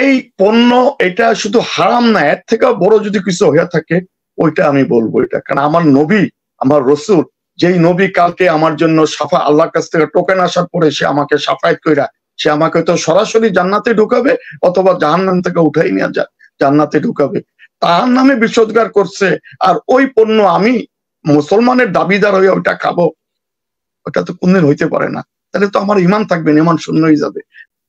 এই পণ্য এটা শুধু হারাম না এর থেকে বড় যদি কিছু হয়ে থাকে ওইটা আমি বলবো এটা কারণ আমার নবী আমার রসুল যেই নবী কালকে আমার জন্য সাফা আল্লাহর কাছ থেকে টোকেন আসার পরে সে আমাকে সাফায়ত কইরা সে আমাকে তো সরাসরি জান্নাতে ঢুকাবে অথবা জাহান্নাম থেকে উঠাই নেওয়া যায় জান্নাতে ঢুকাবে তার নামে বিষোদ্গার করছে আর ওই পণ্য আমি মুসলমানের দাবিদার হয়ে ওইটা খাবো ওটা তো কোনদিন হইতে পারে না তাহলে তো আমার ইমান থাকবে না ইমান শূন্য হয়ে যাবে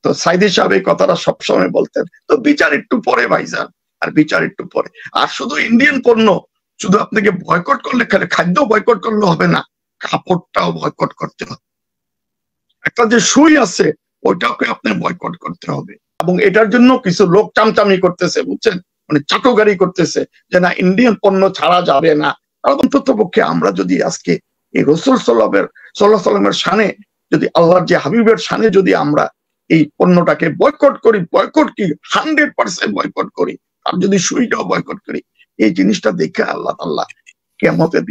তো সাইদি সাহেব এই কথাটা সবসময় বলতেন তো বিচার একটু পরে ভাইজান আর বিচার একটু পরে আর শুধু ইন্ডিয়ান পণ্য শুধু আপনাকে বয়কট করলে খালি খাদ্য বয়কট করলে হবে না কাপড়টাও বয়কট করতে হবে একটা যে সুই আছে ওইটাকে আপনি বয়কট করতে হবে এবং এটার জন্য কিছু লোক চামচামি করতেছে বুঝছেন মানে চাটুগারি করতেছে যে না ইন্ডিয়ান পণ্য ছাড়া যাবে না কারণ তথ্যপক্ষে আমরা যদি আজকে এই রসুল সাল্লামের সাল্লাহ সাল্লামের সানে যদি আল্লাহর যে হাবিবের সানে যদি আমরা এই পণ্যটাকে বয়কট করি বয়কট কি হান্ড্রেড পার্সেন্ট বয়কট করি আর যদি সুইটাও বয়কট করি এই জিনিসটা দেখে আল্লাহ তাল্লাহ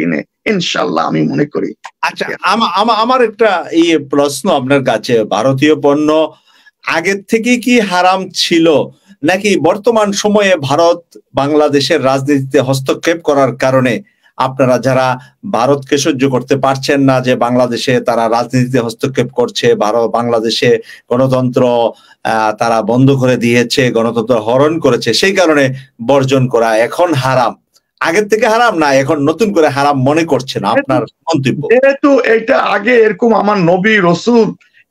দিনে ইনশাল্লাহ আমি মনে করি আচ্ছা আমার একটা এই প্রশ্ন আপনার কাছে ভারতীয় পণ্য আগের থেকে কি হারাম ছিল নাকি বর্তমান সময়ে ভারত বাংলাদেশের রাজনীতিতে হস্তক্ষেপ করার কারণে আপনারা যারা ভারতকে সহ্য করতে পারছেন না যে বাংলাদেশে তারা রাজনীতিতে হস্তক্ষেপ করছে ভারত বাংলাদেশে গণতন্ত্র তারা বন্ধ করে দিয়েছে গণতন্ত্র হরণ করেছে সেই কারণে বর্জন করা এখন হারাম আগের থেকে হারাম না এখন নতুন করে হারাম মনে করছেন আপনার মন্তব্য যেহেতু এটা আগে এরকম আমার নবী রসুল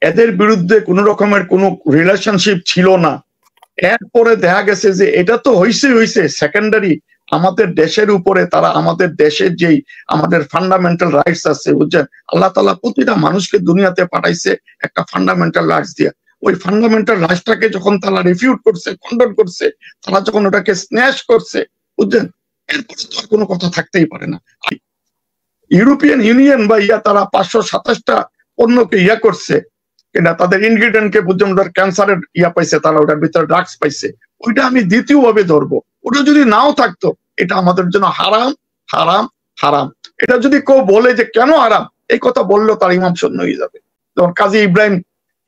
এদের বিরুদ্ধে কোন রকমের কোনো রিলেশনশিপ ছিল না এরপরে দেখা গেছে যে এটা তো হইছে হইছে সেকেন্ডারি আমাদের দেশের উপরে তারা আমাদের দেশের যেই আমাদের ফান্ডামেন্টাল রাইটস আছে বুঝছেন আল্লাহ তালা প্রতিটা মানুষকে দুনিয়াতে পাঠাইছে একটা ফান্ডামেন্টাল রাইটস দিয়ে ওই ফান্ডামেন্টাল রাইটসটাকে যখন তারা রিফিউট করছে খণ্ডন করছে তারা যখন ওটাকে স্ন্যাশ করছে বুঝছেন এরপরে তো আর কোনো কথা থাকতেই পারে না ইউরোপিয়ান ইউনিয়ন বা ইয়া তারা পাঁচশো সাতাশটা পণ্যকে ইয়া করছে কিনা তাদের ইনগ্রিডিয়েন্টকে বুঝছেন ওটার ক্যান্সারের ইয়া পাইছে তারা ওটার ভিতরে ড্রাগস পাইছে ওইটা আমি দ্বিতীয়ভাবে ধরবো ওটা যদি নাও থাকতো এটা আমাদের জন্য হারাম হারাম হারাম এটা যদি কেউ বলে যে কেন হারাম এই কথা বললেও তার ইমাম শূন্য হয়ে যাবে যেমন কাজী ইব্রাহিম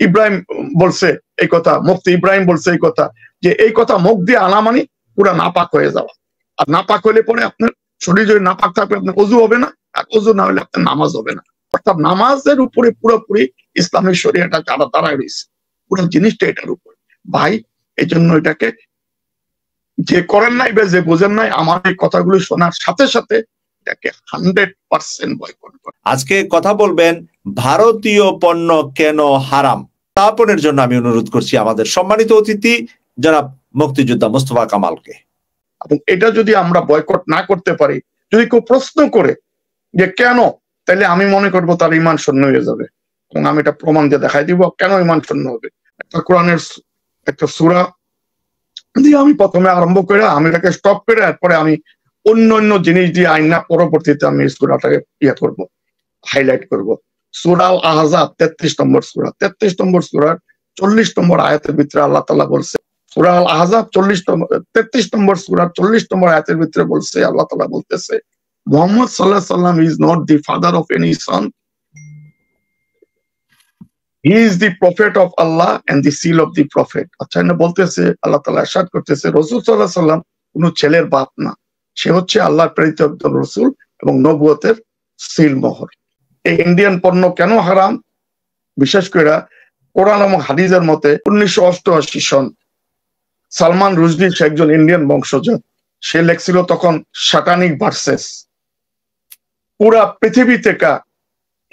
ইব্রাহিম বলছে এই কথা মুফতি ইব্রাহিম বলছে এই কথা যে এই কথা মুখ দিয়ে আনা মানে পুরো নাপাক হয়ে যাওয়া আর নাপাক হলে পরে আপনার শরীর যদি নাপাক থাকবে আপনার অজু হবে না আর অজু না হলে আপনার নামাজ হবে না অর্থাৎ নামাজের উপরে পুরোপুরি ইসলামের শরীয়টা যারা দাঁড়ায় রয়েছে পুরো জিনিসটা এটার উপরে ভাই এই জন্য এটাকে যে করেন নাই বা যে বোঝেন নাই আমার এই কথাগুলো শোনার সাথে সাথে এটাকে হান্ড্রেড পার্সেন্ট বয়কট করে আজকে কথা বলবেন ভারতীয় পণ্য কেন হারাম স্থাপনের জন্য আমি অনুরোধ করছি আমাদের সম্মানিত অতিথি যারা মুক্তিযোদ্ধা মোস্তফা কামালকে এবং এটা যদি আমরা বয়কট না করতে পারি যদি কেউ প্রশ্ন করে যে কেন তাহলে আমি মনে করব তার ইমান শূন্য হয়ে যাবে এবং আমি এটা প্রমাণ দিয়ে দেখাই দিব কেন ইমান শূন্য হবে একটা কোরআনের একটা সুরা দিয়ে আমি প্রথমে আরম্ভ করে আমি তাকে স্টপ করে তারপরে আমি অন্য অন্য জিনিস দিয়ে আইনা পরবর্তীতে আমি সুরাটাকে ইয়ে করব হাইলাইট করব সুরাল আহাজা তেত্রিশ নম্বর সুরা তেত্রিশ নম্বর সুরার চল্লিশ নম্বর আয়াতের ভিতরে আল্লাহ তালা বলছে সুরাল আহজাব চল্লিশ তেত্রিশ নম্বর সুরার চল্লিশ নম্বর আয়াতের ভিতরে বলছে আল্লাহ তালা বলতেছে মোহাম্মদ সাল্লাহ সাল্লাম is not the father of any son he is the prophet of Allah and the seal of the prophet আচ্ছা না বলতেছে আল্লাহ তালা আসাদ করতেছে রসুল সাল্লাহ সাল্লাম কোন ছেলের বাপ না সে হচ্ছে আল্লাহর প্রেরিত আব্দুল রসুল এবং নবুয়তের সিল মোহর এই ইন্ডিয়ান পণ্য কেন হারাম বিশেষ করে কোরআন এবং হাদিজের মতে উনিশশো অষ্টআশি সন সালমান রুজদি সে একজন ইন্ডিয়ান বংশজাত সে লেখছিল তখন সাটানিক ভার্সেস পুরা পৃথিবী থেকে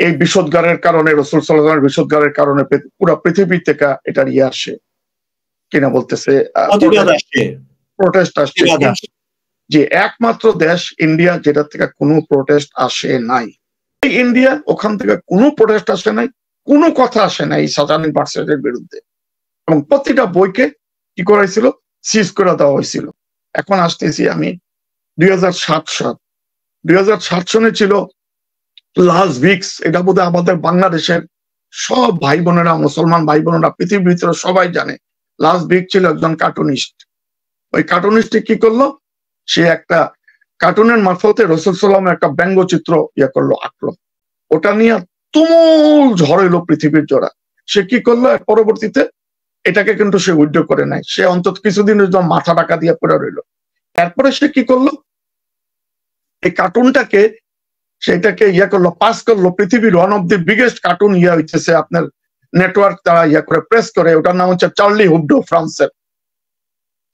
এই বিষদগারের কারণে রসুল সাল্লামের বিষদগারের কারণে পুরো পৃথিবী থেকে এটা নিয়ে আসে কিনা বলতেছে প্রোটেস্ট আসছে যে একমাত্র দেশ ইন্ডিয়া যেটা থেকে কোনো প্রোটেস্ট আসে নাই ইন্ডিয়া ওখান থেকে কোনো প্রোটেস্ট আসে নাই কোনো কথা আসে নাই সাজানিন পার্সেন্টের বিরুদ্ধে এবং প্রতিটা বইকে কি করাইছিল সিজ করে দেওয়া হয়েছিল এখন আসতেছি আমি দুই হাজার সাত সাল দুই সাত সনে ছিল লাস ভিক্স এটা বোধহয় আমাদের বাংলাদেশের সব ভাই বোনেরা মুসলমান ভাই বোনেরা পৃথিবীর ভিতরে সবাই জানে লাস ভিক ছিল একজন কার্টুনিস্ট ওই কার্টুনিস্ট কি করলো সে একটা কার্টুনের মারফতে রসুল সাল্লাম একটা ব্যঙ্গচিত্র ইয়ে করলো আঁকল ওটা নিয়ে তুমুল ঝড় এলো পৃথিবীর জোড়া সে কি করলো পরবর্তীতে এটাকে কিন্তু সে উইড্রো করে নাই সে অন্তত কিছুদিনের জন্য মাথা ডাকা দিয়ে পড়ে রইল তারপরে সে কি করলো এই কার্টুনটাকে সেটাকে ইয়া করলো পাস করলো পৃথিবীর one of the biggest cartoon ইয়া হইতেছে আপনার নেটওয়ার্ক তারা ইয়া করে প্রেস করে ওটার নাম হচ্ছে চার্লি হুবডো ফ্রান্সের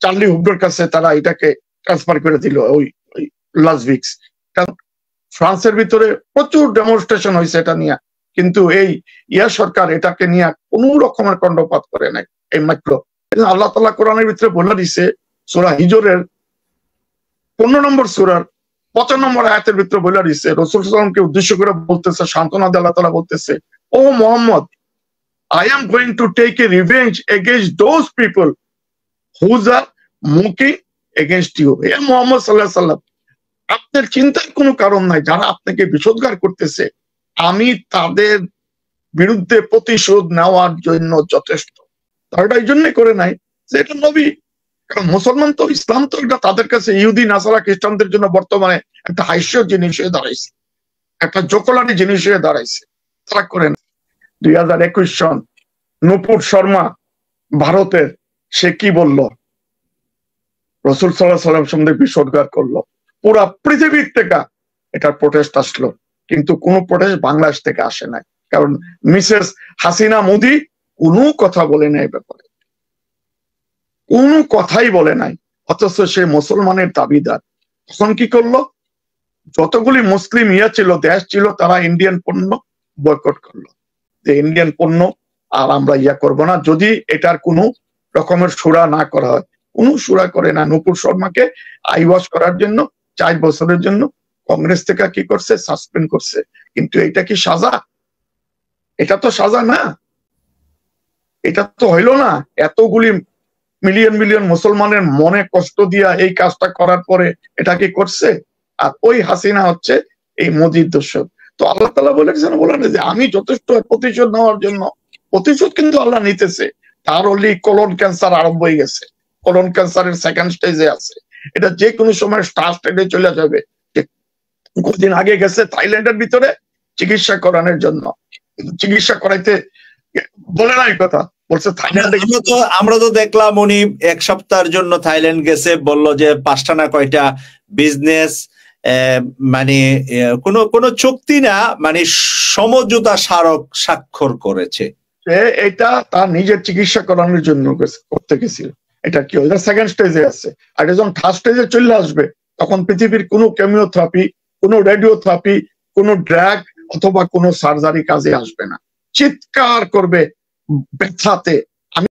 চার্লি হুবডোর কাছে তারা এটাকে ট্রান্সফার করে দিল ওই লাস কারণ ফ্রান্সের ভিতরে প্রচুর ডেমনস্ট্রেশন হয়েছে এটা নিয়ে কিন্তু এই ইয়া সরকার এটাকে নিয়ে কোন রকমের কণ্ডপাত করে না এই মাইক্রো আল্লাহ তালা কোরআনের ভিতরে বলে দিছে সুরা হিজরের পনেরো নম্বর সুরার পঁচান নম্বর আয়াতের ভিতরে বলে দিচ্ছে রসুল সালামকে উদ্দেশ্য করে বলতেছে সান্ত্বনা আল্লাহ তালা বলতেছে ও Muhammad I am going to take a revenge against those people whose are mocking against you এ মোহাম্মদ সাল্লাহ সাল্লাম আপনার চিন্তার কোনো কারণ নাই যারা আপনাকে বিষোদ্গার করতেছে আমি তাদের বিরুদ্ধে প্রতিশোধ নেওয়ার জন্য যথেষ্ট তারা এই জন্য করে নাই যে এটা নবী কারণ মুসলমান তো ইসলাম তো এটা তাদের কাছে ইহুদি নাসারা খ্রিস্টানদের জন্য বর্তমানে একটা হাস্য জিনিস হয়ে দাঁড়াইছে একটা জোকলারি জিনিস হয়ে দাঁড়াইছে তারা করে না দুই হাজার একুশ সন নুপুর শর্মা ভারতের সে কি বলল রসুল সাল্লাহ সাল্লাম সম্বন্ধে বিসর্গার করলো পুরা পৃথিবীর থেকে এটার প্রোটেস্ট আসলো কিন্তু কোনো প্রোটেস্ট বাংলাদেশ থেকে আসে নাই কারণ মিসেস হাসিনা মোদি কোনো কথা বলে নাই ব্যাপারে কোনো কথাই বলে নাই অথচ সে মুসলমানের দাবিদার তখন কি করলো যতগুলি মুসলিম ইয়া ছিল দেশ ছিল তারা ইন্ডিয়ান পণ্য বয়কট করলো যে ইন্ডিয়ান পণ্য আর আমরা ইয়া করব না যদি এটার কোনো রকমের সুরা না করা হয় কোনো সুরা করে না নুপুর শর্মাকে আই ওয়াশ করার জন্য চার বছরের জন্য কংগ্রেস থেকে কি করছে সাসপেন্ড করছে কিন্তু এটা কি সাজা এটা তো সাজা না এটা তো হইল না এতগুলি মিলিয়ন মিলিয়ন মুসলমানের মনে কষ্ট দিয়া এই কাজটা করার পরে এটা কি করছে আর ওই হাসিনা হচ্ছে এই মোদির দর্শক তো আল্লাহ তালা বলেছেন বলেন যে আমি যথেষ্ট প্রতিশোধ নেওয়ার জন্য প্রতিশোধ কিন্তু আল্লাহ নিতেছে তার অলি কোলন ক্যান্সার আরম্ভ হয়ে গেছে কোলন ক্যান্সারের সেকেন্ড স্টেজে আছে এটা যে কোনো সময় স্টার স্টেজে চলে যাবে কদিন আগে গেছে থাইল্যান্ডের ভিতরে চিকিৎসা করানোর জন্য চিকিৎসা করাইতে বলে নাই কথা বলছে আমরা তো আমরা তো দেখলাম উনি এক সপ্তাহের জন্য থাইল্যান্ড গেছে বলল যে পাঁচটা না কয়টা বিজনেস মানে কোনো কোনো চুক্তি না মানে সমঝোতা স্মারক স্বাক্ষর করেছে এটা তার নিজের চিকিৎসা করানোর জন্য করতে গেছিল এটা কি এটা সেকেন্ড স্টেজে আছে আর যখন থার্ড স্টেজে চলে আসবে তখন পৃথিবীর কোনো কেমিওথেরাপি কোনো রেডিওথেরাপি কোনো ড্র্যাগ অথবা কোনো সার্জারি কাজে আসবে না চিৎকার করবে pensate